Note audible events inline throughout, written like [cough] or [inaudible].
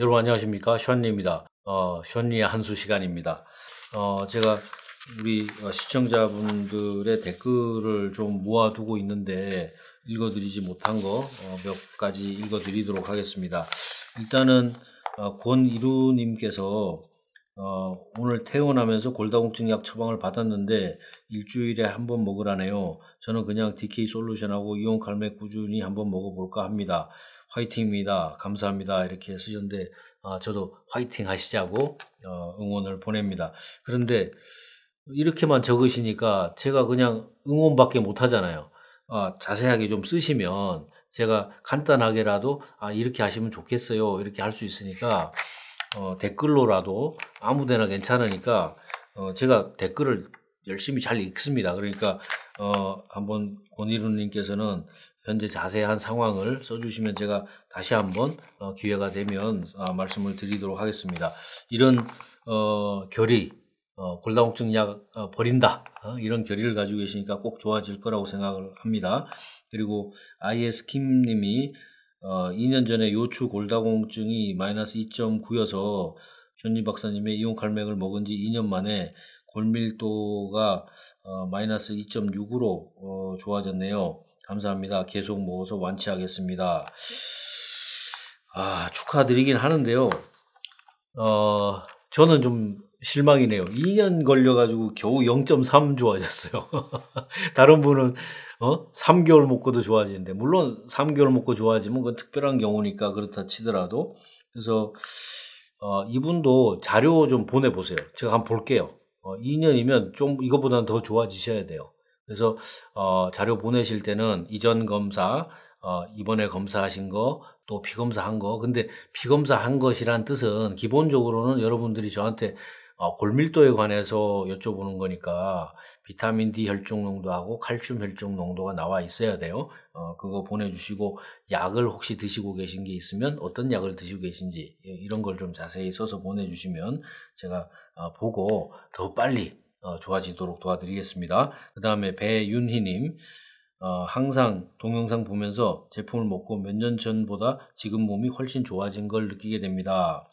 여러분 안녕하십니까 션리입니다. 어, 션리의 한수 시간입니다. 어, 제가 우리 어, 시청자분들의 댓글을 좀 모아두고 있는데 읽어드리지 못한 거몇 어, 가지 읽어드리도록 하겠습니다. 일단은 어, 권이루님께서 어, 오늘 퇴원하면서 골다공증 약 처방을 받았는데 일주일에 한 번 먹으라네요. 저는 그냥 DK 솔루션하고 이온 칼맥 꾸준히 한번 먹어볼까 합니다. 화이팅입니다. 감사합니다. 이렇게 쓰셨는데 아, 저도 화이팅 하시자고 어, 응원을 보냅니다. 그런데 이렇게만 적으시니까 제가 그냥 응원밖에 못 하잖아요. 아, 자세하게 좀 쓰시면 제가 간단하게라도 아, 이렇게 하시면 좋겠어요. 이렇게 할 수 있으니까 어, 댓글로라도 아무데나 괜찮으니까 어, 제가 댓글을 열심히 잘 읽습니다. 그러니까 어, 한번 권일훈님께서는 현재 자세한 상황을 써주시면 제가 다시 한번 어, 기회가 되면 아, 말씀을 드리도록 하겠습니다. 이런 어, 결의, 어, 골다공증 약 어, 버린다 어, 이런 결의를 가지고 계시니까 꼭 좋아질 거라고 생각을 합니다. 그리고 IS 킴님이 어, 2년 전에 요추 골다공증이 마이너스 2.9여서 존니 박사님의 이온 칼맥을 먹은 지 2년 만에 골밀도가 어, 마이너스 2.6으로 어, 좋아졌네요. 감사합니다. 계속 모아서 완치하겠습니다. 아, 축하드리긴 하는데요. 어, 저는 좀 실망이네요. 2년 걸려가지고 겨우 0.3 좋아졌어요. [laughs] 다른 분은 어? 3개월 먹고도 좋아지는데 물론 3개월 먹고 좋아지면 그건 특별한 경우니까 그렇다 치더라도 그래서 어, 이분도 자료 좀 보내보세요. 제가 한번 볼게요. 어, 2년이면 좀 이것보다는 더 좋아지셔야 돼요. 그래서 어, 자료 보내실 때는 이전 검사, 어, 이번에 검사하신 거, 또 피검사한 거. 근데 피검사한 것이란 뜻은 기본적으로는 여러분들이 저한테 어, 골밀도에 관해서 여쭤보는 거니까 비타민 D 혈중 농도하고 칼슘 혈중 농도가 나와 있어야 돼요. 어, 그거 보내주시고 약을 혹시 드시고 계신 게 있으면 어떤 약을 드시고 계신지 예, 이런 걸 좀 자세히 써서 보내주시면 제가 어, 보고 더 빨리 어, 좋아지도록 도와드리겠습니다. 그 다음에 배윤희님, 어, 항상 동영상 보면서 제품을 먹고 몇 년 전보다 지금 몸이 훨씬 좋아진 걸 느끼게 됩니다.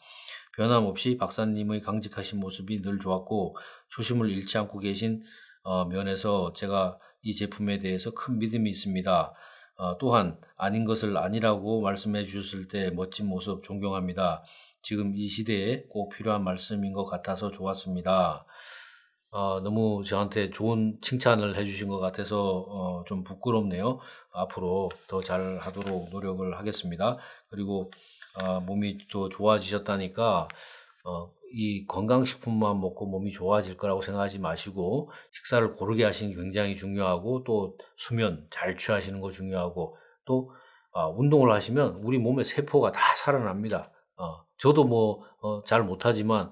변함없이 박사님의 강직하신 모습이 늘 좋았고 초심을 잃지 않고 계신 어, 면에서 제가 이 제품에 대해서 큰 믿음이 있습니다. 어, 또한 아닌 것을 아니라고 말씀해 주셨을 때 멋진 모습 존경합니다. 지금 이 시대에 꼭 필요한 말씀인 것 같아서 좋았습니다. 어, 너무 저한테 좋은 칭찬을 해주신 것 같아서 어, 좀 부끄럽네요. 앞으로 더 잘하도록 노력을 하겠습니다. 그리고 어, 몸이 또 좋아지셨다니까 어, 이 건강식품만 먹고 몸이 좋아질 거라고 생각하지 마시고 식사를 고르게 하시는 게 굉장히 중요하고 또 수면 잘 취하시는 거 중요하고 또 어, 운동을 하시면 우리 몸의 세포가 다 살아납니다. 어, 저도 뭐잘 어, 못하지만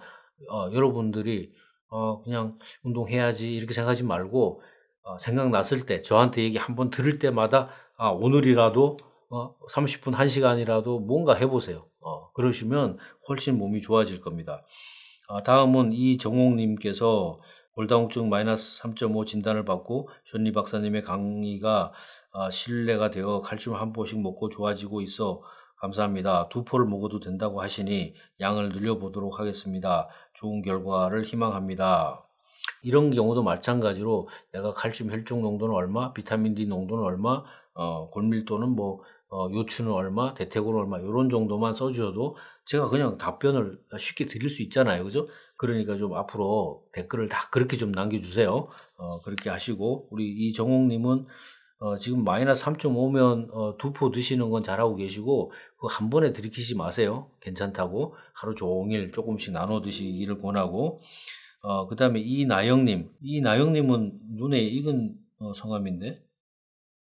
어, 여러분들이 어, 그냥 운동해야지 이렇게 생각하지 말고 어, 생각났을 때 저한테 얘기 한번 들을 때마다 아, 오늘이라도 30분 1시간이라도 뭔가 해보세요. 어, 그러시면 훨씬 몸이 좋아질 겁니다. 아, 다음은 이정옥님께서 골다공증 마이너스 3.5 진단을 받고 존리 박사님의 강의가 아, 신뢰가 되어 칼슘 한 포씩 먹고 좋아지고 있어 감사합니다. 두 포를 먹어도 된다고 하시니 양을 늘려보도록 하겠습니다. 좋은 결과를 희망합니다. 이런 경우도 마찬가지로 내가 칼슘 혈중 농도는 얼마, 비타민 D 농도는 얼마, 어, 골밀도는 뭐 어, 요추는 얼마, 대퇴고는 얼마 이런 정도만 써주셔도 제가 그냥 답변을 쉽게 드릴 수 있잖아요, 그죠? 그러니까 좀 앞으로 댓글을 다 그렇게 좀 남겨주세요. 어, 그렇게 하시고 우리 이정옥님은 어, 지금 마이너스 3.5면 어, 두포 드시는 건 잘하고 계시고 그거한 번에 들이키지 마세요. 괜찮다고 하루 종일 조금씩 나눠 드시기를 권하고 어, 그 다음에 이나영님 이나영님은 눈에 익은 어, 성함인데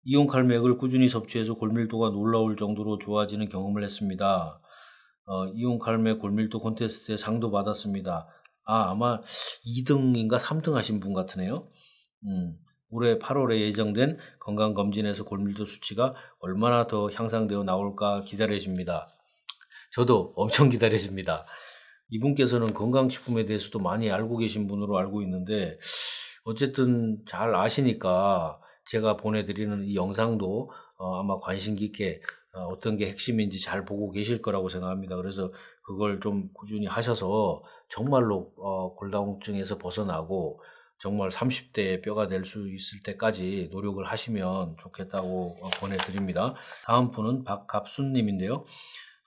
이온칼맥을 꾸준히 섭취해서 골밀도가 놀라울 정도로 좋아지는 경험을 했습니다. 어, 이온칼맥 골밀도 콘테스트에 상도 받았습니다. 아, 아마 2등인가 3등 하신 분 같으네요. 음, 올해 8월에 예정된 건강검진에서 골밀도 수치가 얼마나 더 향상되어 나올까 기다려집니다. 저도 엄청 기다려집니다. 이분께서는 건강식품에 대해서도 많이 알고 계신 분으로 알고 있는데, 어쨌든 잘 아시니까 제가 보내드리는 이 영상도 어, 아마 관심 깊게 어, 떤게 핵심인지 잘 보고 계실 거라고 생각합니다. 그래서 그걸 좀 꾸준히 하셔서 정말로 어, 골다공증에서 벗어나고 정말 30대의 뼈가 될 수 있을 때까지 노력을 하시면 좋겠다고 어, 권해드립니다. 다음 분은 박갑순님인데요.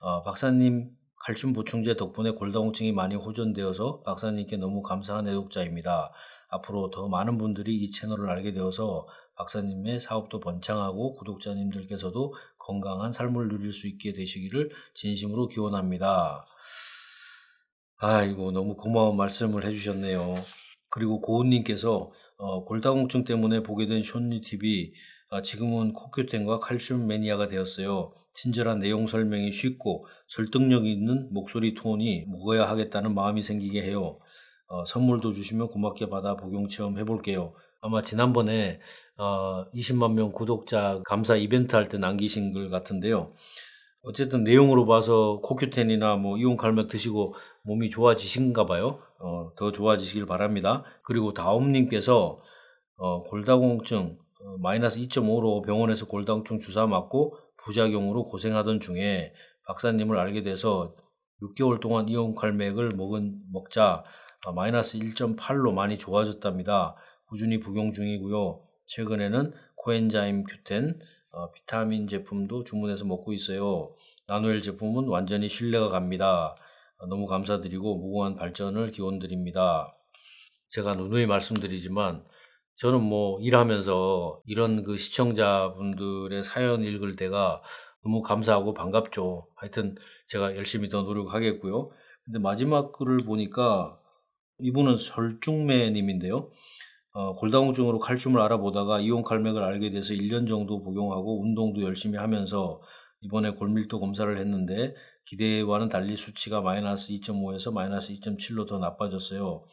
어, 박사님 칼슘 보충제 덕분에 골다공증이 많이 호전되어서 박사님께 너무 감사한 애독자입니다. 앞으로 더 많은 분들이 이 채널을 알게 되어서 박사님의 사업도 번창하고 구독자님들께서도 건강한 삶을 누릴 수 있게 되시기를 진심으로 기원합니다. 아이고 너무 고마운 말씀을 해주셨네요. 그리고 고은님께서 어, 골다공증 때문에 보게 된 쇼니TV 아, 지금은 코큐텐과 칼슘 매니아가 되었어요. 친절한 내용 설명이 쉽고 설득력 있는 목소리 톤이 묵어야 하겠다는 마음이 생기게 해요. 어, 선물도 주시면 고맙게 받아 복용 체험 해볼게요. 아마 지난번에 어, 20만 명 구독자 감사 이벤트 할 때 남기신 글 같은데요. 어쨌든 내용으로 봐서 코큐텐이나 뭐 이온칼맥 드시고 몸이 좋아지신가 봐요. 어, 더 좋아지시길 바랍니다. 그리고 다음님께서 어, 골다공증 어, 마이너스 2.5로 병원에서 골다공증 주사 맞고 부작용으로 고생하던 중에 박사님을 알게 돼서 6개월 동안 이온칼맥을 먹은 먹자 어, 마이너스 1.8로 많이 좋아졌답니다. 꾸준히 복용 중이고요. 최근에는 코엔자임 큐텐 어, 비타민 제품도 주문해서 먹고 있어요. 나노엘 제품은 완전히 신뢰가 갑니다. 어, 너무 감사드리고 무궁한 발전을 기원드립니다. 제가 누누이 말씀드리지만 저는 뭐 일하면서 이런 그 시청자분들의 사연 읽을 때가 너무 감사하고 반갑죠. 하여튼 제가 열심히 더 노력하겠고요. 근데 마지막 글을 보니까 이분은 설중매님인데요. 어, 골다공증으로 칼슘을 알아보다가 이온칼맥을 알게 돼서 1년 정도 복용하고 운동도 열심히 하면서 이번에 골밀도 검사를 했는데 기대와는 달리 수치가 마이너스 2.5에서 마이너스 2.7로 더 나빠졌어요.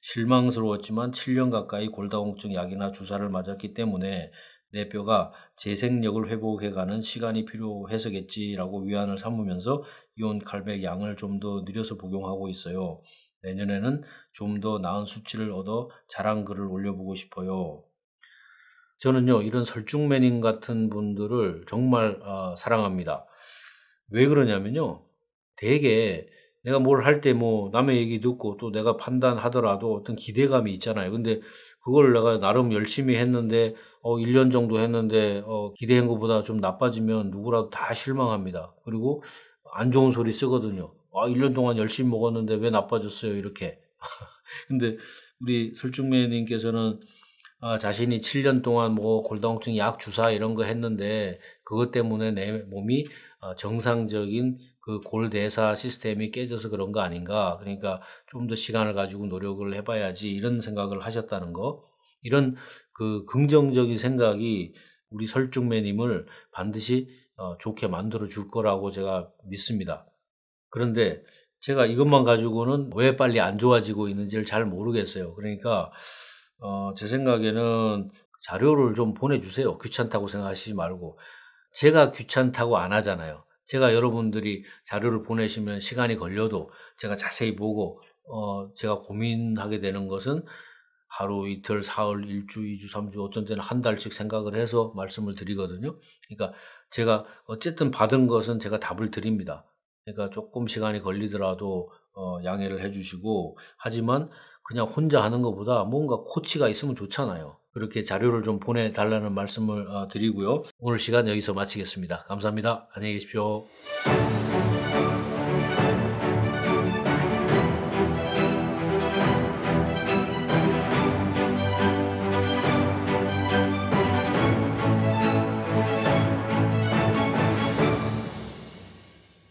실망스러웠지만 7년 가까이 골다공증 약이나 주사를 맞았기 때문에 내 뼈가 재생력을 회복해가는 시간이 필요해서겠지라고 위안을 삼으면서 이온 갈맥 양을 좀 더 늘려서 복용하고 있어요. 내년에는 좀 더 나은 수치를 얻어 자랑 글을 올려보고 싶어요. 저는요, 이런 설중매님 같은 분들을 정말 어, 사랑합니다. 왜 그러냐면요, 되게 내가 뭘 할 때 뭐 남의 얘기 듣고 또 내가 판단하더라도 어떤 기대감이 있잖아요. 근데 그걸 내가 나름 열심히 했는데 어 1년 정도 했는데 어 기대한 것보다 좀 나빠지면 누구라도 다 실망합니다. 그리고 안 좋은 소리 쓰거든요. 아, 1년 동안 열심히 먹었는데 왜 나빠졌어요? 이렇게. [laughs] 근데 우리 설중매님께서는 아, 자신이 7년 동안 뭐 골다공증 약 주사 이런 거 했는데 그것 때문에 내 몸이 어, 정상적인 그 골대사 시스템이 깨져서 그런 거 아닌가. 그러니까 좀 더 시간을 가지고 노력을 해봐야지 이런 생각을 하셨다는 거. 이런 그 긍정적인 생각이 우리 설중매님을 반드시 어, 좋게 만들어 줄 거라고 제가 믿습니다. 그런데 제가 이것만 가지고는 왜 빨리 안 좋아지고 있는지를 잘 모르겠어요. 그러니까 어, 제 생각에는 자료를 좀 보내주세요. 귀찮다고 생각하시지 말고 제가 귀찮다고 안 하잖아요. 제가 여러분들이 자료를 보내시면 시간이 걸려도 제가 자세히 보고 어, 제가 고민하게 되는 것은 하루, 이틀, 사흘, 일주, 이주, 삼주, 어떤 때는 한 달씩 생각을 해서 말씀을 드리거든요. 그러니까 제가 어쨌든 받은 것은 제가 답을 드립니다. 그러니까 조금 시간이 걸리더라도 어, 양해를 해주시고 하지만 그냥 혼자 하는 것보다 뭔가 코치가 있으면 좋잖아요. 그렇게 자료를 좀 보내달라는 말씀을 어, 드리고요. 오늘 시간 여기서 마치겠습니다. 감사합니다. 안녕히 계십시오.